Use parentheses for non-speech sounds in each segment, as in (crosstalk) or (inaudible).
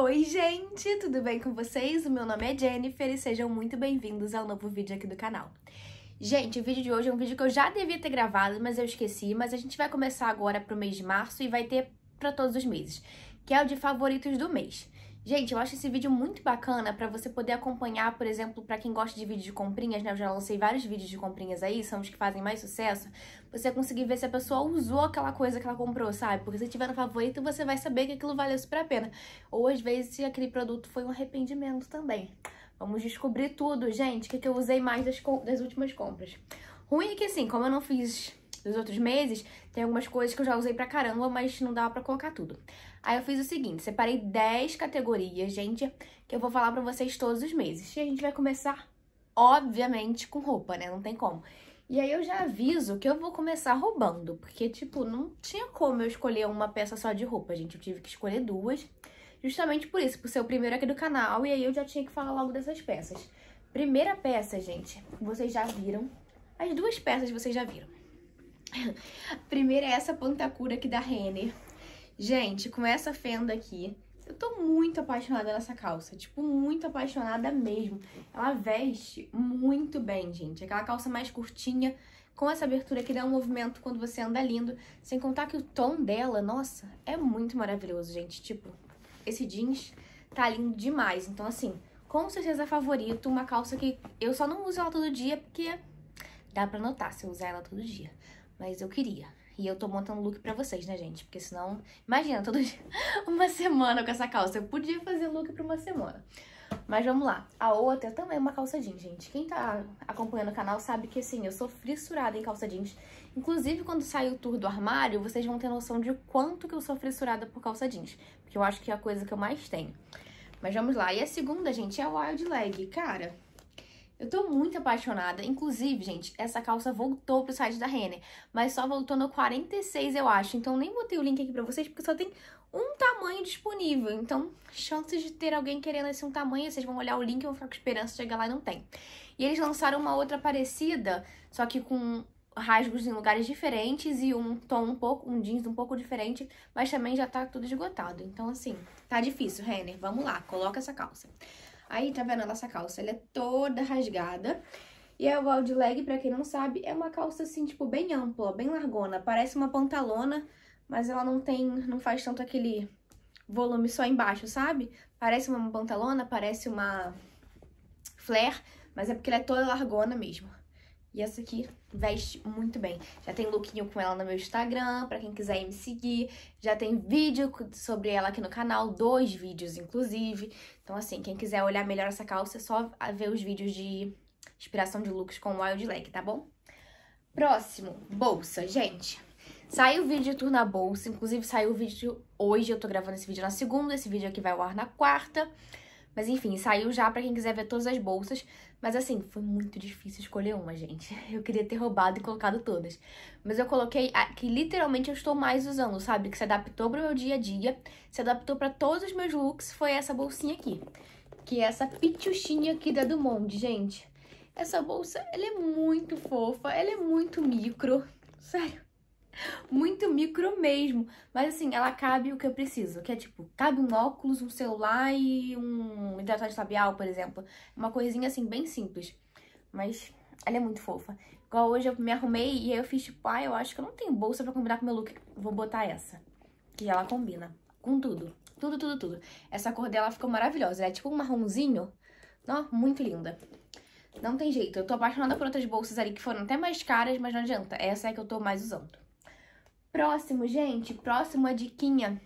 Oi, gente! Tudo bem com vocês? O meu nome é Jennifer e sejam muito bem-vindos ao novo vídeo aqui do canal. Gente, o vídeo de hoje é um vídeo que eu já devia ter gravado, mas eu esqueci, mas a gente vai começar agora pro mês de março e vai ter para todos os meses, que é o de favoritos do mês. Gente, eu acho esse vídeo muito bacana para você poder acompanhar, por exemplo, para quem gosta de vídeo de comprinhas, né? Eu já lancei vários vídeos de comprinhas aí, são os que fazem mais sucesso. Você conseguir ver se a pessoa usou aquela coisa que ela comprou, sabe? Porque se tiver no favorito, você vai saber que aquilo valeu super a pena. Ou às vezes se aquele produto foi um arrependimento também. Vamos descobrir tudo, gente, o que, que eu usei mais das, das últimas compras. Ruim é que assim, como eu não fiz dos outros meses, tem algumas coisas que eu já usei pra caramba, mas não dava pra colocar tudo. Aí eu fiz o seguinte, separei 10 categorias, gente, que eu vou falar pra vocês todos os meses. E a gente vai começar, obviamente, com roupa, né? Não tem como. E aí eu já aviso que eu vou começar roubando, porque, tipo, não tinha como eu escolher uma peça só de roupa, gente. Eu tive que escolher duas, justamente por isso, por ser o primeiro aqui do canal, e aí eu já tinha que falar logo dessas peças. Primeira peça, gente, vocês já viram. As duas peças vocês já viram. (laughs) Primeira é essa pantacura aqui da Renner. Gente, com essa fenda aqui, eu tô muito apaixonada nessa calça, tipo, muito apaixonada mesmo. Ela veste muito bem, gente. Aquela calça mais curtinha, com essa abertura que dá um movimento quando você anda lindo. Sem contar que o tom dela, nossa, é muito maravilhoso, gente. Tipo, esse jeans tá lindo demais. Então, assim, com certeza favorito. Uma calça que eu só não uso ela todo dia, porque dá pra notar se eu usar ela todo dia. Mas eu queria. E eu tô montando look pra vocês, né, gente? Porque senão, imagina, dia (laughs) uma semana com essa calça. Eu podia fazer look pra uma semana. Mas vamos lá. A outra também é uma calça jeans, gente. Quem tá acompanhando o canal sabe que, assim, eu sou frissurada em calça jeans. Inclusive, quando sair o tour do armário, vocês vão ter noção de quanto que eu sou frissurada por calça jeans. Porque eu acho que é a coisa que eu mais tenho. Mas vamos lá. E a segunda, gente, é a Wild Leg. Cara, eu tô muito apaixonada. Inclusive, gente, essa calça voltou pro site da Renner, mas só voltou no 46, eu acho. Então, nem botei o link aqui pra vocês, porque só tem um tamanho disponível. Então, chances de ter alguém querendo esse um tamanho, vocês vão olhar o link e vão ficar com esperança de chegar lá e não tem. E eles lançaram uma outra parecida, só que com rasgos em lugares diferentes e um tom um pouco, um jeans um pouco diferente, mas também já tá tudo esgotado. Então, assim, tá difícil, Renner. Vamos lá, coloca essa calça. Aí, tá vendo? A nossa calça, ela é toda rasgada. E a wild leg, pra quem não sabe, é uma calça assim, tipo, bem ampla, bem largona. Parece uma pantalona, mas ela não tem, não faz tanto aquele volume só embaixo, sabe? Parece uma pantalona, parece uma flare, mas é porque ela é toda largona mesmo. E essa aqui veste muito bem. Já tem lookinho com ela no meu Instagram, pra quem quiser me seguir. Já tem vídeo sobre ela aqui no canal, dois vídeos, inclusive. Então, assim, quem quiser olhar melhor essa calça, é só ver os vídeos de inspiração de looks com Wild Leg, tá bom? Próximo, bolsa, gente. Saiu o vídeo de tour na bolsa, inclusive saiu o vídeo hoje, eu tô gravando esse vídeo na segunda, esse vídeo aqui vai ao ar na quarta. Mas enfim, saiu já para quem quiser ver todas as bolsas. Mas assim, foi muito difícil escolher uma, gente. (laughs) Eu queria ter roubado e colocado todas. Mas eu coloquei a que literalmente eu estou mais usando, sabe? Que se adaptou pro meu dia a dia, se adaptou para todos os meus looks, foi essa bolsinha aqui. Que é essa pituchinha aqui da Dumont, gente. Essa bolsa, ela é muito fofa, ela é muito micro. Sério, muito micro mesmo. Mas assim, ela cabe o que eu preciso, que é tipo, cabe um óculos, um celular e um hidratante labial, por exemplo. Uma coisinha assim, bem simples. Mas ela é muito fofa. Igual hoje eu me arrumei e aí eu fiz tipo, ah, eu acho que eu não tenho bolsa pra combinar com meu look. Vou botar essa. Que ela combina com tudo. Tudo, tudo, tudo. Essa cor dela ficou maravilhosa. Ela é tipo um marronzinho. Ó, muito linda. Não tem jeito. Eu tô apaixonada por outras bolsas ali que foram até mais caras, mas não adianta. Essa é que eu tô mais usando. Próximo, gente, próximo a é diquinha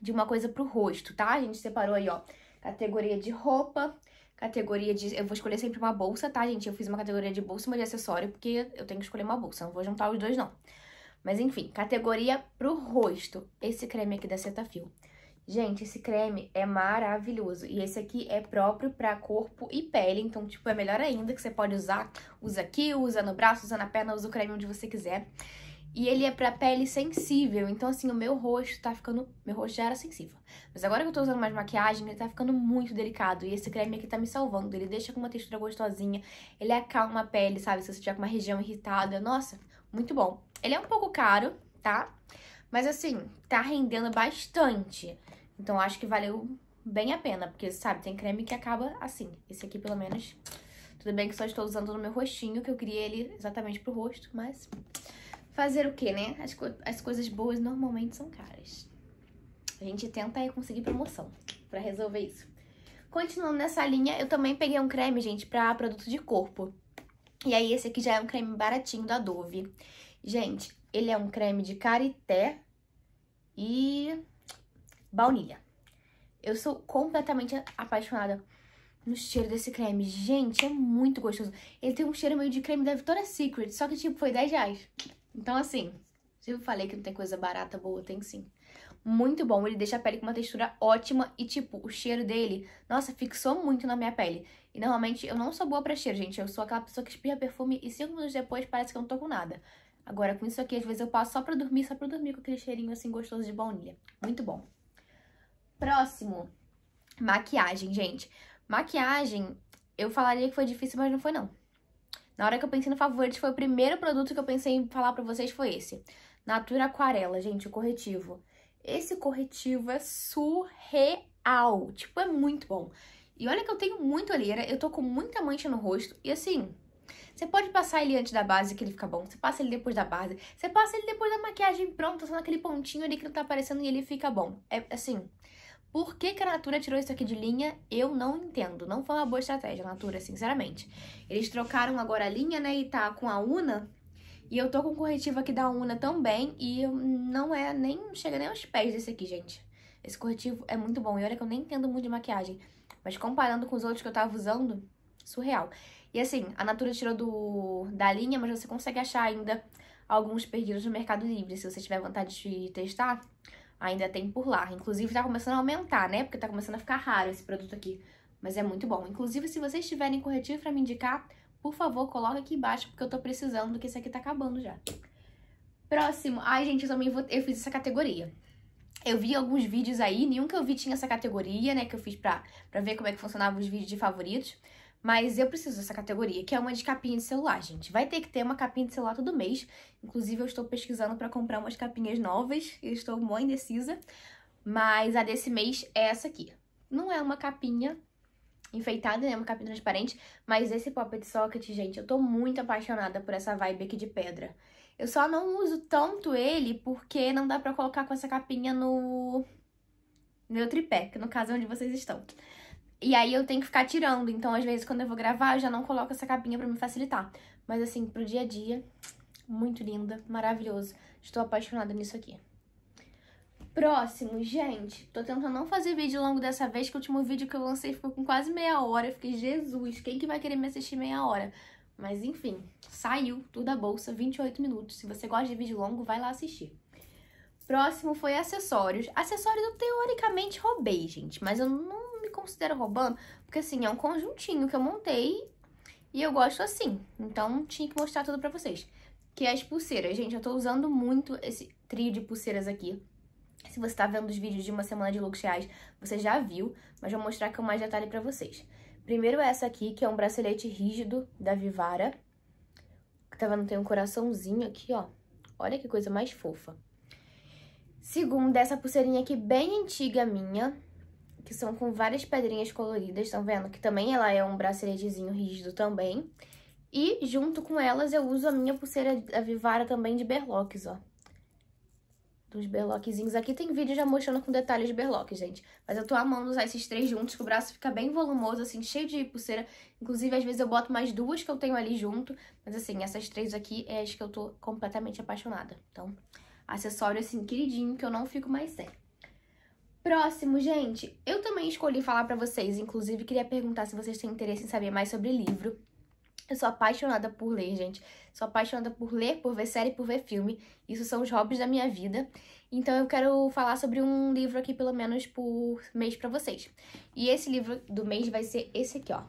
de uma coisa pro rosto, tá? A gente separou aí, ó, categoria de roupa, categoria de... Eu vou escolher sempre uma bolsa, tá, gente? Eu fiz uma categoria de bolsa e uma de acessório, porque eu tenho que escolher uma bolsa, não vou juntar os dois, não. Mas, enfim, categoria pro rosto, esse creme aqui da Cetaphil. Gente, esse creme é maravilhoso. E esse aqui é próprio pra corpo e pele. Então, tipo, é melhor ainda que você pode usar. Usa aqui, usa no braço, usa na perna, usa o creme onde você quiser. E ele é pra pele sensível, então assim, o meu rosto tá ficando... Meu rosto já era sensível. Mas agora que eu tô usando mais maquiagem, ele tá ficando muito delicado. E esse creme aqui tá me salvando, ele deixa com uma textura gostosinha, ele acalma a pele, sabe? Se você tiver com uma região irritada, nossa, muito bom. Ele é um pouco caro, tá? Mas assim, tá rendendo bastante. Então acho que valeu bem a pena, porque, sabe, tem creme que acaba assim. Esse aqui, pelo menos, tudo bem que só estou usando no meu rostinho, que eu queria ele exatamente pro rosto, mas fazer o que, né? As, co as coisas boas normalmente são caras. A gente tenta aí conseguir promoção para resolver isso. Continuando nessa linha, eu também peguei um creme, gente, pra produto de corpo. E aí, esse aqui já é um creme baratinho da Dove. Gente, ele é um creme de carité e baunilha. Eu sou completamente apaixonada no cheiro desse creme. Gente, é muito gostoso. Ele tem um cheiro meio de creme da Victoria's Secret, só que, tipo, foi 10 reais. Então, assim, se eu falei que não tem coisa barata boa, tem sim. Muito bom, ele deixa a pele com uma textura ótima e, tipo, o cheiro dele, nossa, fixou muito na minha pele. E normalmente eu não sou boa pra cheiro, gente. Eu sou aquela pessoa que espirra perfume e cinco minutos depois parece que eu não tô com nada. Agora, com isso aqui, às vezes eu passo só pra dormir, só pra dormir com aquele cheirinho assim gostoso de baunilha. Muito bom. Próximo, maquiagem, gente. Maquiagem, eu falaria que foi difícil, mas não foi não. Na hora que eu pensei no favorito, foi o primeiro produto que eu pensei em falar pra vocês foi esse. Natura Aquarela, gente, o corretivo. Esse corretivo é surreal, tipo, é muito bom. E olha que eu tenho muita olheira, eu tô com muita mancha no rosto, e assim, você pode passar ele antes da base que ele fica bom, você passa ele depois da base, você passa ele depois da maquiagem pronta, só naquele pontinho ali que não tá aparecendo e ele fica bom. É assim, por que, que a Natura tirou isso aqui de linha? Eu não entendo. Não foi uma boa estratégia, Natura, sinceramente. Eles trocaram agora a linha, né? E tá com a Una. E eu tô com o corretivo aqui da Una também. E não é nem. Chega nem aos pés desse aqui, gente. Esse corretivo é muito bom. E olha que eu nem entendo muito de maquiagem. Mas comparando com os outros que eu tava usando, surreal. E assim, a Natura tirou do, da linha, mas você consegue achar ainda alguns perdidos no Mercado Livre. Se você tiver vontade de testar, ainda tem por lá. Inclusive tá começando a aumentar, né? Porque tá começando a ficar raro esse produto aqui. Mas é muito bom. Inclusive, se vocês tiverem corretivo pra me indicar, por favor, coloca aqui embaixo, porque eu tô precisando, porque esse aqui tá acabando já. Próximo. Ai, gente, eu também vou... eu fiz essa categoria. Eu vi alguns vídeos aí, nenhum que eu vi tinha essa categoria, né? Que eu fiz pra, pra ver como é que funcionava os vídeos de favoritos mas eu preciso dessa categoria, que é uma de capinha de celular, gente. Vai ter que ter uma capinha de celular todo mês. Inclusive, eu estou pesquisando para comprar umas capinhas novas, eu estou mó indecisa. Mas a desse mês é essa aqui. Não é uma capinha enfeitada, né? É uma capinha transparente, mas esse Pocket Socket, gente, eu estou muito apaixonada por essa vibe aqui de pedra. Eu só não uso tanto ele porque não dá para colocar com essa capinha no meu tripé, que no caso é onde vocês estão. E aí eu tenho que ficar tirando. Então, às vezes, quando eu vou gravar, eu já não coloco essa capinha para me facilitar. Mas assim, pro dia a dia, muito linda, maravilhoso. Estou apaixonada nisso aqui. Próximo, gente. Tô tentando não fazer vídeo longo dessa vez, que o último vídeo que eu lancei ficou com quase meia hora. Eu fiquei, Jesus, quem que vai querer me assistir meia hora? Mas enfim, saiu tudo da bolsa, 28 minutos. Se você gosta de vídeo longo, vai lá assistir. Próximo foi acessórios. Acessórios eu teoricamente roubei, gente, mas eu não considero roubando, porque assim, é um conjuntinho que eu montei e eu gosto assim. Então, tinha que mostrar tudo pra vocês. Que é as pulseiras. Gente, eu tô usando muito esse trio de pulseiras aqui. Se você tá vendo os vídeos de uma semana de looks reais, você já viu, mas vou mostrar com mais detalhe pra vocês. Primeiro é essa aqui, que é um bracelete rígido da Vivara. Tá vendo? Tem um coraçãozinho aqui, ó. Olha que coisa mais fofa. Segundo, essa pulseirinha aqui bem antiga minha, que são com várias pedrinhas coloridas, estão vendo? Que também ela é um braceletezinho rígido também. E junto com elas eu uso a minha pulseira da Vivara também de berloques, ó. Dos berloquezinhos. Aqui tem vídeo já mostrando com detalhes de berloque, gente. Mas eu tô amando usar esses três juntos, que o braço fica bem volumoso, assim, cheio de pulseira. Inclusive, às vezes eu boto mais duas que eu tenho ali junto. Mas assim, essas três aqui é as que eu tô completamente apaixonada. Então, acessório, assim, queridinho, que eu não fico mais sem. Próximo, gente, eu também escolhi falar para vocês, inclusive queria perguntar se vocês têm interesse em saber mais sobre livro. Eu sou apaixonada por ler, gente. Sou apaixonada por ler, por ver série, por ver filme. Isso são os hobbies da minha vida. Então eu quero falar sobre um livro aqui, pelo menos por mês, para vocês. E esse livro do mês vai ser esse aqui, ó.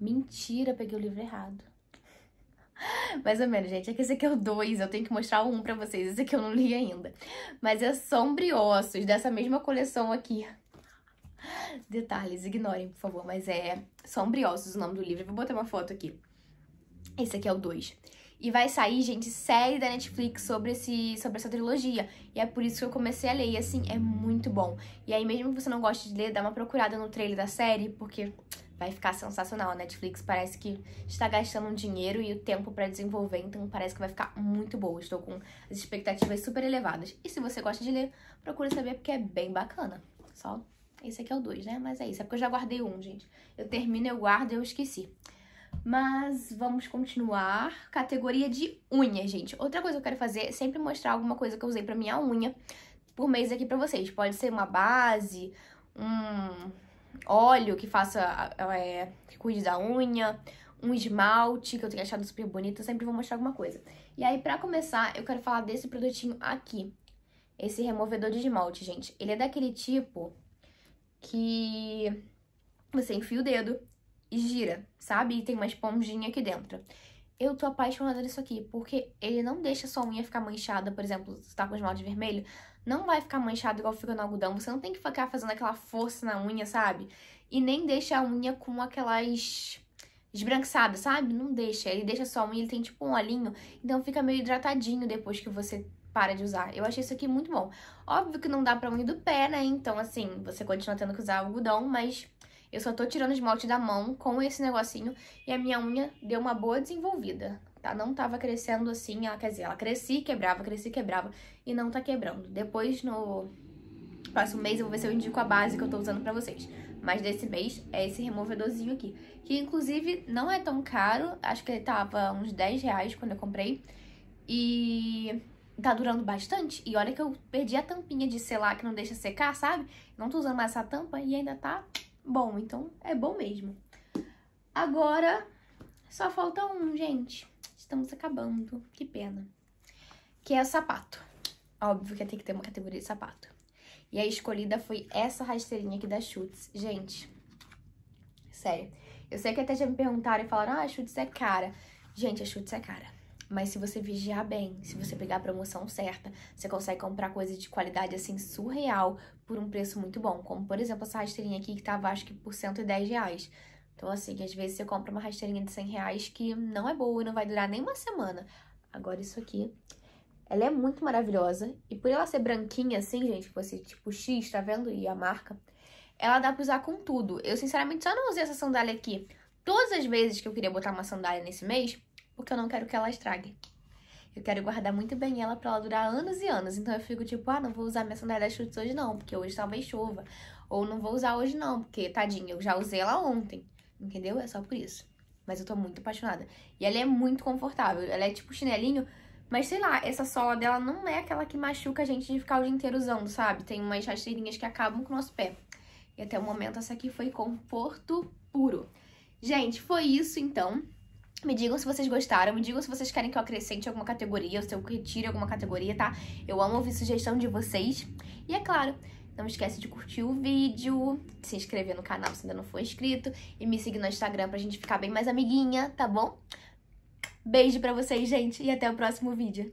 Mentira, peguei o livro errado. Mais ou menos, gente. É que esse aqui é o 2, eu tenho que mostrar o 1 um pra vocês. Esse aqui eu não li ainda. Mas é Sombriossos, dessa mesma coleção aqui. Detalhes, ignorem, por favor. Mas é Sombriossos o nome do livro. Eu vou botar uma foto aqui. Esse aqui é o 2. E vai sair, gente, série da Netflix sobre, esse, sobre essa trilogia. E é por isso que eu comecei a ler. E, assim, é muito bom. E aí, mesmo que você não goste de ler, dá uma procurada no trailer da série, porque vai ficar sensacional. A Netflix parece que está gastando um dinheiro e o tempo para desenvolver, então parece que vai ficar muito boa. Estou com as expectativas super elevadas. E se você gosta de ler, procure saber porque é bem bacana. Só esse aqui é o 2, né? Mas é isso, é porque eu já guardei um, gente. Eu termino, eu guardo, eu esqueci. Mas vamos continuar. Categoria de unha, gente. Outra coisa que eu quero fazer é sempre mostrar alguma coisa que eu usei pra minha unha por mês aqui pra vocês. Pode ser uma base, um óleo que faça, é, que cuide da unha, um esmalte que eu tenho achado super bonito, eu sempre vou mostrar alguma coisa. E aí, pra começar, eu quero falar desse produtinho aqui, esse removedor de esmalte, gente. Ele é daquele tipo que você enfia o dedo e gira, sabe? E tem uma esponjinha aqui dentro eu tô apaixonada nisso aqui, porque ele não deixa sua unha ficar manchada, por exemplo, se tá com esmalte vermelho, não vai ficar manchado igual fica no algodão, você não tem que ficar fazendo aquela força na unha, sabe? E nem deixa a unha com aquelas esbranquiçadas, sabe? Não deixa, ele deixa sua unha, ele tem tipo um olhinho, então fica meio hidratadinho depois que você para de usar. Eu achei isso aqui muito bom. Óbvio que não dá pra unha do pé, né? Então, assim, você continua tendo que usar algodão, mas eu só tô tirando esmalte da mão com esse negocinho e a minha unha deu uma boa desenvolvida, tá? Não tava crescendo assim, ela, ah, quer dizer, ela crescia quebrava, crescia quebrava e não tá quebrando. Depois, no próximo mês, eu vou ver se eu indico a base que eu tô usando pra vocês. Mas desse mês é esse removedorzinho aqui, que inclusive não é tão caro, acho que ele tava uns 10 reais quando eu comprei. E tá durando bastante. E olha que eu perdi a tampinha de selar que não deixa secar, sabe? Não tô usando mais essa tampa e ainda tá bom, então é bom mesmo. Agora, só falta um, gente. Estamos acabando, que pena. Que é sapato. Óbvio que tem que ter uma categoria de sapato. E a escolhida foi essa rasteirinha aqui da Schutz. Gente, sério. Eu sei que até já me perguntaram e falaram, ah, a Schutz é cara. Gente, a Schutz é cara. Mas se você vigiar bem, se você pegar a promoção certa, você consegue comprar coisa de qualidade assim surreal por um preço muito bom. Como por exemplo essa rasteirinha aqui que tava acho que por 110 reais. Então assim, às vezes você compra uma rasteirinha de 100 reais que não é boa e não vai durar nem uma semana. Agora isso aqui, ela é muito maravilhosa. E por ela ser branquinha assim, gente, você tipo X, tá vendo? E a marca, ela dá pra usar com tudo. Eu sinceramente só não usei essa sandália aqui. Todas as vezes que eu queria botar uma sandália nesse mês, porque eu não quero que ela estrague. Eu quero guardar muito bem ela para ela durar anos e anos. Então eu fico tipo, ah, não vou usar minha sandália chutes hoje não, porque hoje talvez chova. Ou não vou usar hoje não, porque tadinha, eu já usei ela ontem. Entendeu? É só por isso. Mas eu tô muito apaixonada. E ela é muito confortável. Ela é tipo chinelinho, mas sei lá, essa sola dela não é aquela que machuca a gente de ficar o dia inteiro usando, sabe? Tem umas rasteirinhas que acabam com o nosso pé. E até o momento essa aqui foi conforto puro. Gente, foi isso então. Me digam se vocês gostaram, me digam se vocês querem que eu acrescente alguma categoria, ou se eu retire alguma categoria, tá? Eu amo ouvir sugestão de vocês. E é claro, não esquece de curtir o vídeo, se inscrever no canal se ainda não for inscrito e me seguir no Instagram pra gente ficar bem mais amiguinha, tá bom? Beijo pra vocês, gente, e até o próximo vídeo.